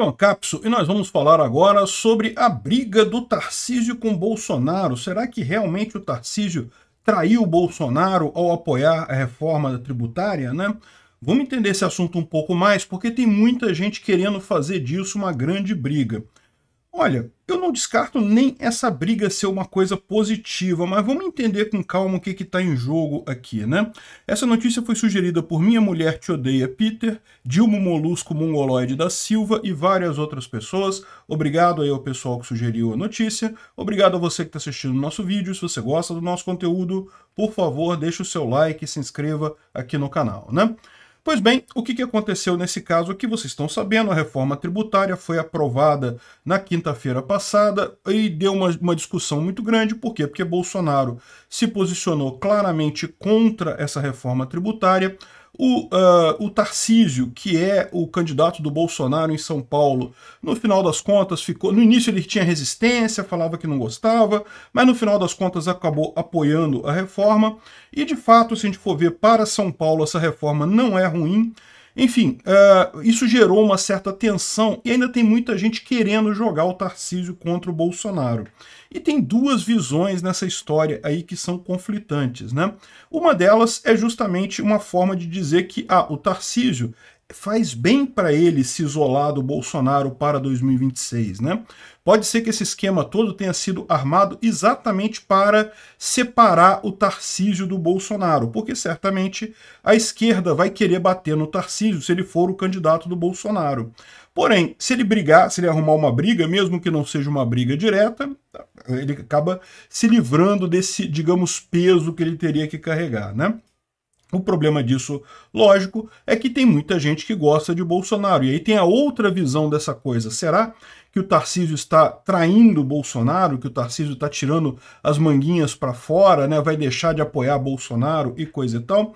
Então, Capso, e nós vamos falar agora sobre a briga do Tarcísio com Bolsonaro. Será que realmente o Tarcísio traiu Bolsonaro ao apoiar a reforma tributária, né? Vamos entender esse assunto um pouco mais, porque tem muita gente querendo fazer disso uma grande briga. Olha, eu não descarto nem essa briga ser uma coisa positiva, mas vamos entender com calma o que está em jogo aqui, né? Essa notícia foi sugerida por Minha Mulher Te Odeia Peter, Dilma Molusco Mongoloide da Silva e várias outras pessoas. Obrigado aí ao pessoal que sugeriu a notícia. Obrigado a você que está assistindo o nosso vídeo. Se você gosta do nosso conteúdo, por favor, deixe o seu like e se inscreva aqui no canal, né? Pois bem, o que aconteceu nesse caso aqui? Vocês estão sabendo, a reforma tributária foi aprovada na quinta-feira passada e deu uma, uma, discussão muito grande. Por quê? Porque Bolsonaro se posicionou claramente contra essa reforma tributária. O, uh, o Tarcísio, que é o candidato do Bolsonaro em São Paulo, no final das contas ficou. No início ele tinha resistência, falava que não gostava, mas no final das contas acabou apoiando a reforma. E de fato, se a gente for ver para São Paulo, essa reforma não é ruim. Enfim, uh, isso gerou uma certa tensão e ainda tem muita gente querendo jogar o Tarcísio contra o Bolsonaro. E tem duas visões nessa história aí que são conflitantes, né? Uma delas é justamente uma forma de dizer que ah, o Tarcísio faz bem para ele se isolar do Bolsonaro para 2026, né? Pode ser que esse esquema todo tenha sido armado exatamente para separar o Tarcísio do Bolsonaro, porque certamente a esquerda vai querer bater no Tarcísio se ele for o candidato do Bolsonaro. Porém, se ele brigar, se ele arrumar uma briga, mesmo que não seja uma briga direta, ele acaba se livrando desse, digamos, peso que ele teria que carregar, né? O problema disso, lógico, é que tem muita gente que gosta de Bolsonaro. E aí tem a outra visão dessa coisa. Será que o Tarcísio está traindo Bolsonaro, que o Tarcísio está tirando as manguinhas para fora, né? vai deixar de apoiar Bolsonaro e coisa e tal?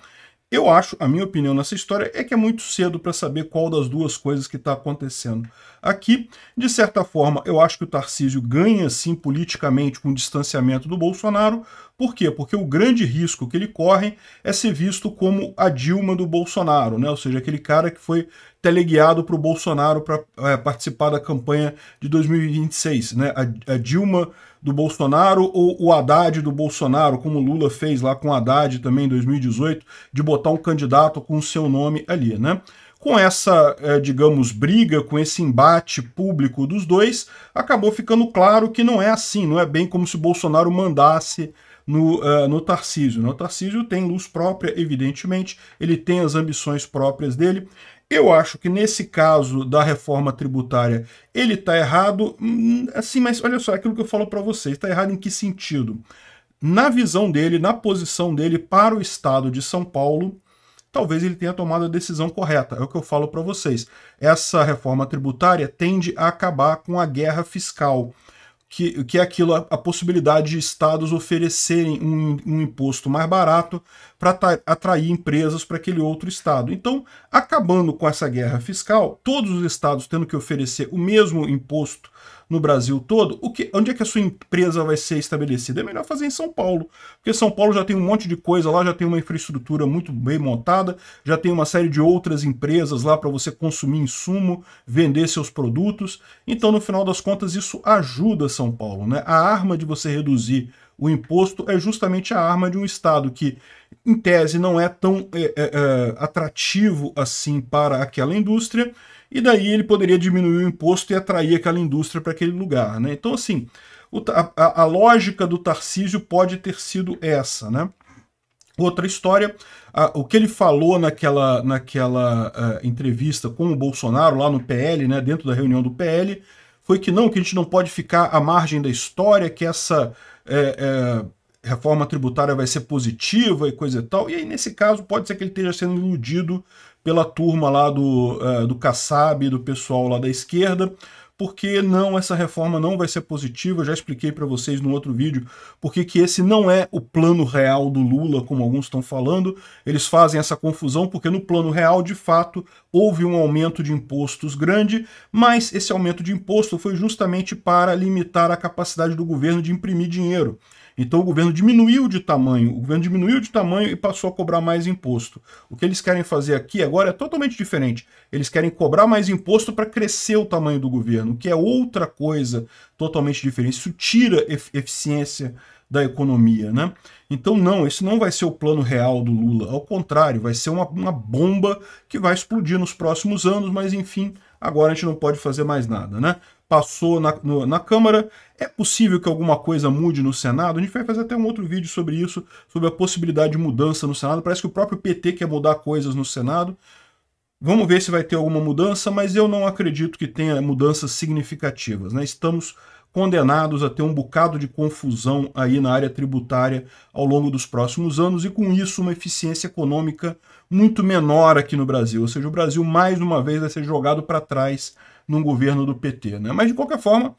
Eu acho, a minha opinião nessa história é que é muito cedo para saber qual das duas coisas que está acontecendo. Aqui, de certa forma, eu acho que o Tarcísio ganha sim politicamente com o distanciamento do Bolsonaro. Por quê? Porque o grande risco que ele corre é ser visto como a Dilma do Bolsonaro, né? ou seja, aquele cara que foi teleguiado para o Bolsonaro para é, participar da campanha de 2026. Né? A, a Dilma do Bolsonaro ou o Haddad do Bolsonaro, como Lula fez lá com o Haddad também em 2018, de botar um candidato com o seu nome ali, né? Com essa, eh, digamos, briga, com esse embate público dos dois, acabou ficando claro que não é assim, não é bem como se Bolsonaro mandasse no, uh, no Tarcísio. no O Tarcísio tem luz própria, evidentemente, ele tem as ambições próprias dele. Eu acho que nesse caso da reforma tributária ele está errado, hum, assim, mas olha só, é aquilo que eu falo para vocês, está errado em que sentido? Na visão dele, na posição dele para o estado de São Paulo, talvez ele tenha tomado a decisão correta. É o que eu falo para vocês. Essa reforma tributária tende a acabar com a guerra fiscal. Que, que é aquilo, a, a possibilidade de estados oferecerem um, um imposto mais barato para atrair empresas para aquele outro estado. Então, acabando com essa guerra fiscal, todos os estados tendo que oferecer o mesmo imposto no Brasil todo, o que, onde é que a sua empresa vai ser estabelecida? É melhor fazer em São Paulo, porque São Paulo já tem um monte de coisa lá, já tem uma infraestrutura muito bem montada, já tem uma série de outras empresas lá para você consumir insumo, vender seus produtos. Então, no final das contas, isso ajuda São Paulo, né? A arma de você reduzir o imposto é justamente a arma de um Estado que, em tese, não é tão é, é, é, atrativo assim para aquela indústria, e daí ele poderia diminuir o imposto e atrair aquela indústria para aquele lugar. Né? Então, assim, a, a lógica do Tarcísio pode ter sido essa. Né? Outra história, a, o que ele falou naquela, naquela a, eh, entrevista com o Bolsonaro lá no PL, né, dentro da reunião do PL, foi que não, que a gente não pode ficar à margem da história, que essa é, é, reforma tributária vai ser positiva e coisa e tal. E aí, nesse caso, pode ser que ele esteja sendo iludido pela turma lá do, uh, do Kassab, do pessoal lá da esquerda, porque não, essa reforma não vai ser positiva. Eu já expliquei para vocês no outro vídeo porque que esse não é o plano real do Lula, como alguns estão falando. Eles fazem essa confusão porque no plano real, de fato, houve um aumento de impostos grande, mas esse aumento de imposto foi justamente para limitar a capacidade do governo de imprimir dinheiro. Então o governo diminuiu de tamanho, o governo diminuiu de tamanho e passou a cobrar mais imposto. O que eles querem fazer aqui agora é totalmente diferente. Eles querem cobrar mais imposto para crescer o tamanho do governo, que é outra coisa totalmente diferente. Isso tira eficiência da economia, né? Então não, esse não vai ser o plano real do Lula. Ao contrário, vai ser uma, uma bomba que vai explodir nos próximos anos, mas enfim, agora a gente não pode fazer mais nada, né? passou na, no, na Câmara. É possível que alguma coisa mude no Senado? A gente vai fazer até um outro vídeo sobre isso, sobre a possibilidade de mudança no Senado. Parece que o próprio PT quer mudar coisas no Senado. Vamos ver se vai ter alguma mudança, mas eu não acredito que tenha mudanças significativas. Né? Estamos condenados a ter um bocado de confusão aí na área tributária ao longo dos próximos anos e com isso uma eficiência econômica muito menor aqui no Brasil. Ou seja, o Brasil mais uma vez vai ser jogado para trás num governo do PT. Né? Mas, de qualquer forma,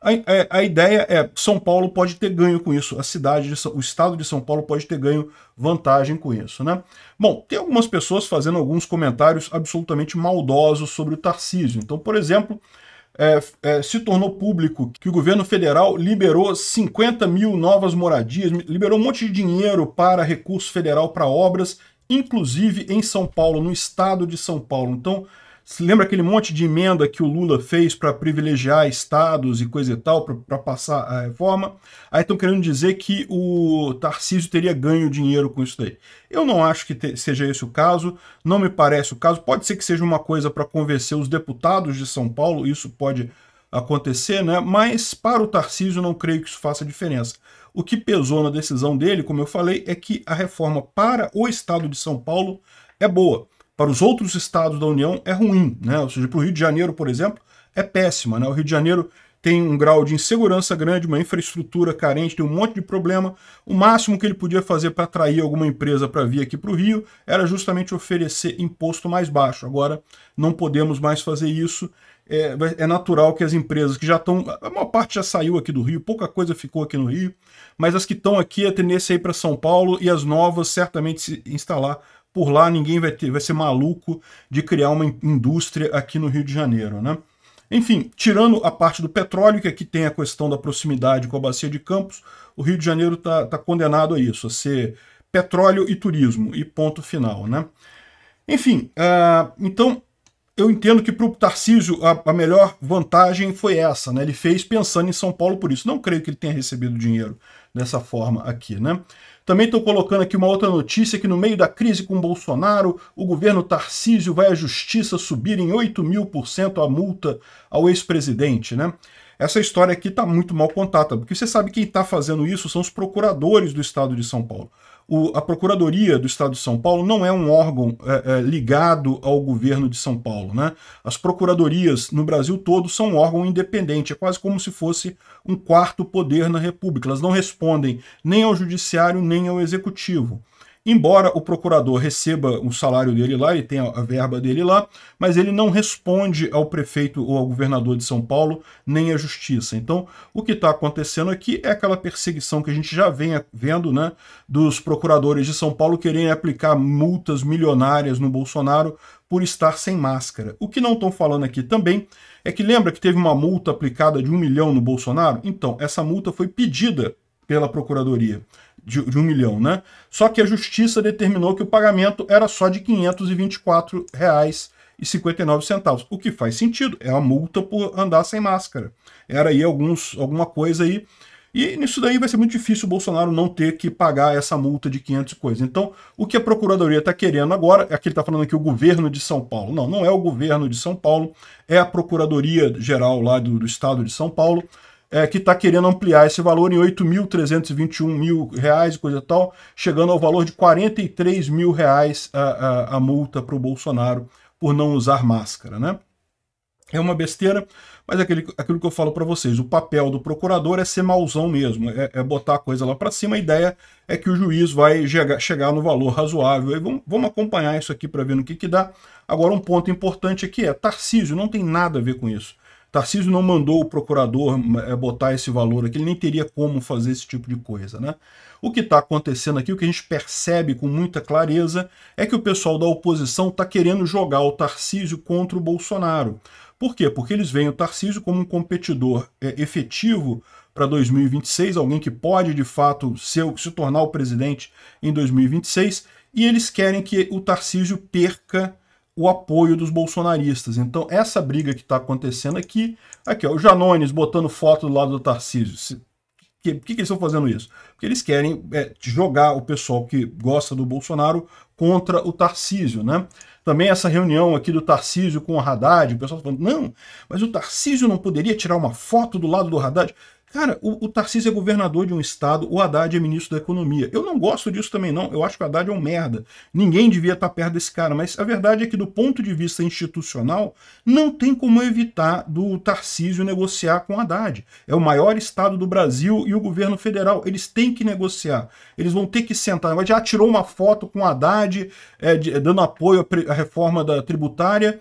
a, a, é, a, ideia é São Paulo pode ter ganho com isso, a cidade, o estado de São Paulo pode ter ganho vantagem com isso, né? Bom, tem algumas pessoas fazendo alguns comentários absolutamente maldosos sobre o Tarcísio. Então, por exemplo, é, é, se tornou público que o governo federal liberou 50 mil novas moradias, liberou um monte de dinheiro para recurso federal para obras, inclusive em São Paulo, no estado de São Paulo. Então, se lembra aquele monte de emenda que o Lula fez para privilegiar estados e coisa e tal, para passar a reforma? Aí estão querendo dizer que o Tarcísio teria ganho dinheiro com isso daí. Eu não acho que te, seja esse o caso, não me parece o caso. Pode ser que seja uma coisa para convencer os deputados de São Paulo, isso pode acontecer, né? Mas para o Tarcísio não creio que isso faça diferença. O que pesou na decisão dele, como eu falei, é que a reforma para o estado de São Paulo é boa para os outros estados da União é ruim, né? Ou seja, para o Rio de Janeiro, por exemplo, é péssima, né? O Rio de Janeiro tem um grau de insegurança grande, uma infraestrutura carente, tem um monte de problema. O máximo que ele podia fazer para atrair alguma empresa para vir aqui para o Rio era justamente oferecer imposto mais baixo. Agora não podemos mais fazer isso. É, é, natural que as empresas que já estão. A maior parte já saiu aqui do Rio, pouca coisa ficou aqui no Rio, mas as que estão aqui, é a tendência é ir para São Paulo e as novas certamente se instalar por lá ninguém vai, ter, vai ser maluco de criar uma indústria aqui no Rio de Janeiro, né? Enfim, tirando a parte do petróleo, que aqui tem a questão da proximidade com a bacia de Campos, o Rio de Janeiro está tá condenado a isso, a ser petróleo e turismo, e ponto final, né? Enfim, uh, então eu entendo que para o Tarcísio a, a, melhor vantagem foi essa, né? Ele fez pensando em São Paulo por isso. Não creio que ele tenha recebido dinheiro dessa forma aqui, né? Também estou colocando aqui uma outra notícia que no meio da crise com Bolsonaro, o governo Tarcísio vai à justiça subir em 8 mil por cento a multa ao ex-presidente, né? Essa história aqui está muito mal contada, porque você sabe quem está fazendo isso são os procuradores do estado de São Paulo o, a Procuradoria do Estado de São Paulo não é um órgão é, é, ligado ao governo de São Paulo. Né? As procuradorias no Brasil todo são um órgão independente, é quase como se fosse um quarto poder na República. Elas não respondem nem ao Judiciário, nem ao Executivo. Embora o procurador receba o salário dele lá, ele tem a verba dele lá, mas ele não responde ao prefeito ou ao governador de São Paulo, nem à justiça. Então, o que está acontecendo aqui é aquela perseguição que a gente já vem vendo, né, dos procuradores de São Paulo querem aplicar multas milionárias no Bolsonaro por estar sem máscara. O que não estão falando aqui também é que lembra que teve uma multa aplicada de um milhão no Bolsonaro? Então, essa multa foi pedida pela Procuradoria de, de, um milhão, né? Só que a justiça determinou que o pagamento era só de R$ 524,59, o que faz sentido, é a multa por andar sem máscara. Era aí alguns, alguma coisa aí. E nisso daí vai ser muito difícil o Bolsonaro não ter que pagar essa multa de 500 coisas. Então, o que a Procuradoria está querendo agora, é que ele está falando aqui o governo de São Paulo. Não, não é o governo de São Paulo, é a Procuradoria Geral lá do, do Estado de São Paulo, é, que está querendo ampliar esse valor em 8.321 mil reais e coisa tal, chegando ao valor de 43 mil reais a, a, a multa para o Bolsonaro por não usar máscara, né? É uma besteira, mas é aquele, aquilo que eu falo para vocês, o papel do procurador é ser mauzão mesmo, é, é botar a coisa lá para cima. A ideia é que o juiz vai chegar, chegar no valor razoável. E vamos, vamos acompanhar isso aqui para ver no que, que dá. Agora, um ponto importante aqui é, é, Tarcísio não tem nada a ver com isso. Tarcísio não mandou o procurador eh, botar esse valor aqui, ele nem teria como fazer esse tipo de coisa. Né? O que está acontecendo aqui, o que a gente percebe com muita clareza, é que o pessoal da oposição está querendo jogar o Tarcísio contra o Bolsonaro. Por quê? Porque eles veem o Tarcísio como um competidor é, efetivo para 2026, alguém que pode de fato ser, se tornar o presidente em 2026, e eles querem que o Tarcísio perca o apoio dos bolsonaristas. Então, essa briga que está acontecendo aqui, aqui, ó, o Janones botando foto do lado do Tarcísio. Por que, que, eles estão fazendo isso? Porque eles querem é, jogar o pessoal que gosta do Bolsonaro contra o Tarcísio, né? Também essa reunião aqui do Tarcísio com o Haddad, o pessoal tá falando, não, mas o Tarcísio não poderia tirar uma foto do lado do Haddad. Cara, o, o Tarcísio é governador de um estado, o Haddad é ministro da economia. Eu não gosto disso também, não. Eu acho que o Haddad é um merda. Ninguém devia estar tá perto desse cara. Mas a verdade é que, do ponto de vista institucional, não tem como evitar do Tarcísio negociar com o Haddad. É o maior estado do Brasil e o governo federal. Eles têm que negociar. Eles vão ter que sentar. Já tirou uma foto com o Haddad é, de, dando apoio à, pre, à reforma da tributária.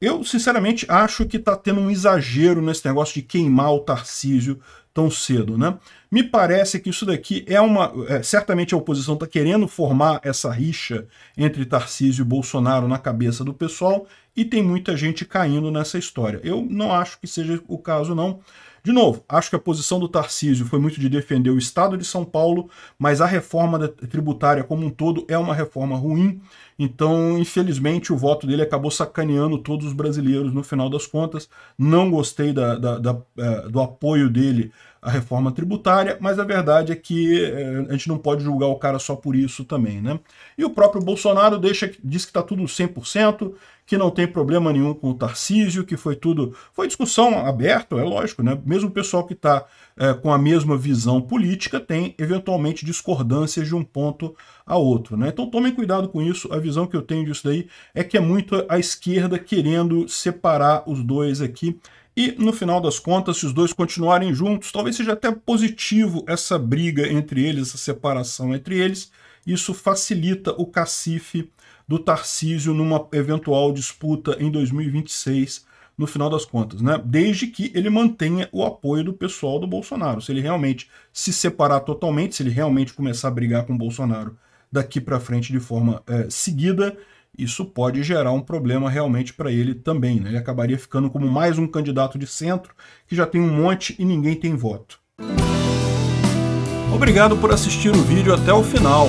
Eu, sinceramente, acho que está tendo um exagero nesse negócio de queimar o Tarcísio tão cedo. Né? Me parece que isso daqui é uma... É, certamente a oposição está querendo formar essa rixa entre Tarcísio e Bolsonaro na cabeça do pessoal e tem muita gente caindo nessa história. Eu não acho que seja o caso, não. De novo, acho que a posição do Tarcísio foi muito de defender o Estado de São Paulo, mas a reforma tributária como um todo é uma reforma ruim, então, infelizmente, o voto dele acabou sacaneando todos os brasileiros no final das contas. Não gostei da, da, da, eh, do apoio dele à reforma tributária, mas a verdade é que eh, a gente não pode julgar o cara só por isso também. Né? E o próprio Bolsonaro deixa, diz que está tudo 100%, que não tem problema nenhum com o Tarcísio, que foi tudo. Foi discussão aberta, é lógico, né? Mesmo o pessoal que está é, com a mesma visão política tem, eventualmente, discordâncias de um ponto a outro, né? Então tomem cuidado com isso. A visão que eu tenho disso daí é que é muito a esquerda querendo separar os dois aqui. E no final das contas, se os dois continuarem juntos, talvez seja até positivo essa briga entre eles, essa separação entre eles. Isso facilita o cacife do Tarcísio numa eventual disputa em 2026, no final das contas, né? Desde que ele mantenha o apoio do pessoal do Bolsonaro. Se ele realmente se separar totalmente, se ele realmente começar a brigar com o Bolsonaro daqui para frente de forma é, seguida, isso pode gerar um problema realmente para ele também. Né? Ele acabaria ficando como mais um candidato de centro que já tem um monte e ninguém tem voto. Obrigado por assistir o vídeo até o final.